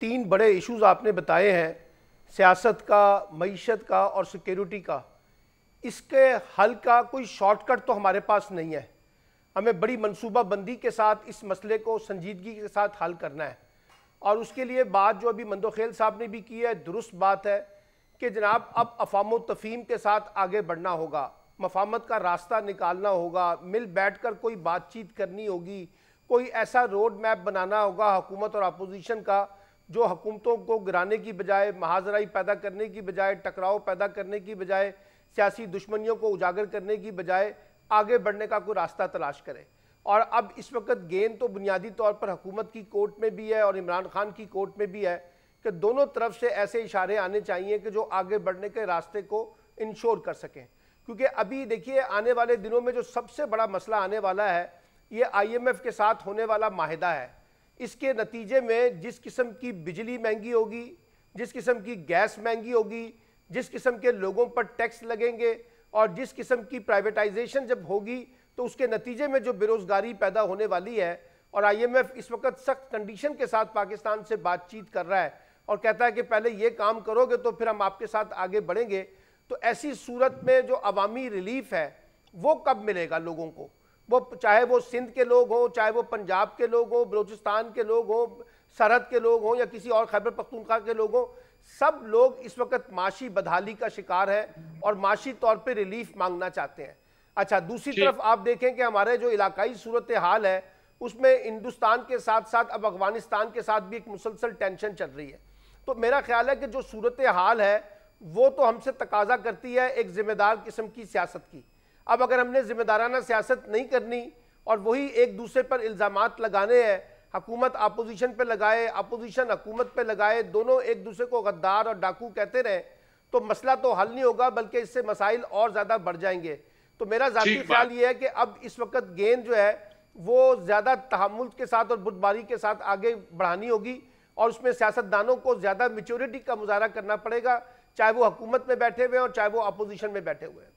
तीन बड़े इश्यूज आपने बताए हैं सियासत का मीशत का और सिक्योरिटी का इसके हल का कोई शॉर्टकट तो हमारे पास नहीं है हमें बड़ी मनसूबाबंदी के साथ इस मसले को संजीदगी के साथ हल करना है और उसके लिए बात जो अभी मंदोखेल साहब ने भी की है दुरुस्त बात है कि जनाब अब अफाम तफीम के साथ आगे बढ़ना होगा मफामत का रास्ता निकालना होगा मिल बैठ कर कोई बातचीत करनी होगी कोई ऐसा रोड मैप बनाना होगा हुकूमत और अपोजिशन का जो हुकूमतों को गिराने की बजाय महाजराई पैदा करने की बजाय टकराव पैदा करने की बजाय सियासी दुश्मनियों को उजागर करने की बजाय आगे बढ़ने का कोई रास्ता तलाश करें और अब इस वक्त गेंद तो बुनियादी तौर पर हुकूमत की कोर्ट में भी है और इमरान खान की कोर्ट में भी है कि दोनों तरफ से ऐसे इशारे आने चाहिए कि जो आगे बढ़ने के रास्ते को इंश्योर कर सकें क्योंकि अभी देखिए आने वाले दिनों में जो सबसे बड़ा मसला आने वाला है ये आईएमएफ के साथ होने वाला माहिदा है इसके नतीजे में जिस किस्म की बिजली महंगी होगी जिस किस्म की गैस महंगी होगी जिस किस्म के लोगों पर टैक्स लगेंगे और जिस किस्म की प्राइवेटाइजेशन जब होगी तो उसके नतीजे में जो बेरोज़गारी पैदा होने वाली है और आईएमएफ इस वक्त सख्त कंडीशन के साथ पाकिस्तान से बातचीत कर रहा है और कहता है कि पहले ये काम करोगे तो फिर हम आपके साथ आगे बढ़ेंगे तो ऐसी सूरत में जो अवामी रिलीफ है वो कब मिलेगा लोगों को वो चाहे वो सिंध के लोग हों चाहे वो पंजाब के लोग हों बलूचिस्तान के लोग हों सरहद के लोग हों या किसी और खैबर पख्तूनख्वा के लोग हों सब लोग इस वक्त माशी बदहाली का शिकार है और माशी तौर पर रिलीफ मांगना चाहते हैं अच्छा दूसरी तरफ आप देखें कि हमारे जो इलाकाई सूरत हाल है उसमें हिंदुस्तान के साथ साथ अब अफगानिस्तान के साथ भी एक मुसलसल टेंशन चल रही है तो मेरा ख्याल है कि जो सूरत हाल है वो तो हमसे तकाजा करती है एक जिम्मेदार किस्म की सियासत की अब अगर हमने जिम्मेदाराना सियासत नहीं करनी और वही एक दूसरे पर इल्ज़ाम लगाने हैं हकूमत अपोजिशन पे लगाए अपोजिशन हकूमत पे लगाए दोनों एक दूसरे को गद्दार और डाकू कहते रहें तो मसला तो हल नहीं होगा बल्कि इससे मसाइल और ज़्यादा बढ़ जाएंगे तो मेरा ज़ाती ख्याल ये है कि अब इस वक्त गेंद जो है वो ज़्यादा तहमुल के साथ और बुधबारी के साथ आगे बढ़ानी होगी और उसमें सियासतदानों को ज़्यादा मेचोरिटी का मुजाहरा करना पड़ेगा चाहे वो हकूमत में बैठे हुए हैं और चाहे वो अपोजिशन में बैठे हुए हैं